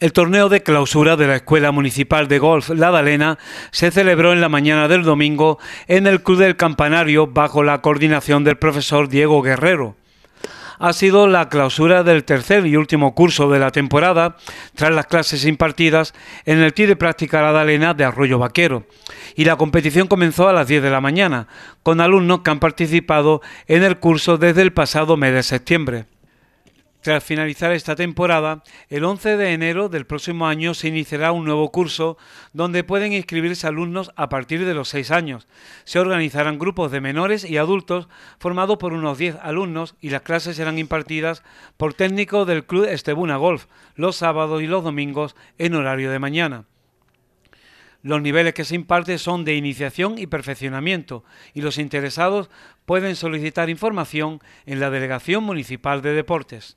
El torneo de clausura de la Escuela Municipal de Golf La Dalena se celebró en la mañana del domingo en el Club del Campanario bajo la coordinación del profesor Diego Guerrero. Ha sido la clausura del tercer y último curso de la temporada tras las clases impartidas en el Tiro de Práctica La Dalena de Arroyo Vaquero y la competición comenzó a las 10 de la mañana con alumnos que han participado en el curso desde el pasado mes de septiembre. Tras finalizar esta temporada, el 11 de enero del próximo año se iniciará un nuevo curso donde pueden inscribirse alumnos a partir de los 6 años. Se organizarán grupos de menores y adultos formados por unos 10 alumnos y las clases serán impartidas por técnicos del Club Estebuna Golf los sábados y los domingos en horario de mañana. Los niveles que se imparten son de iniciación y perfeccionamiento y los interesados pueden solicitar información en la Delegación Municipal de Deportes.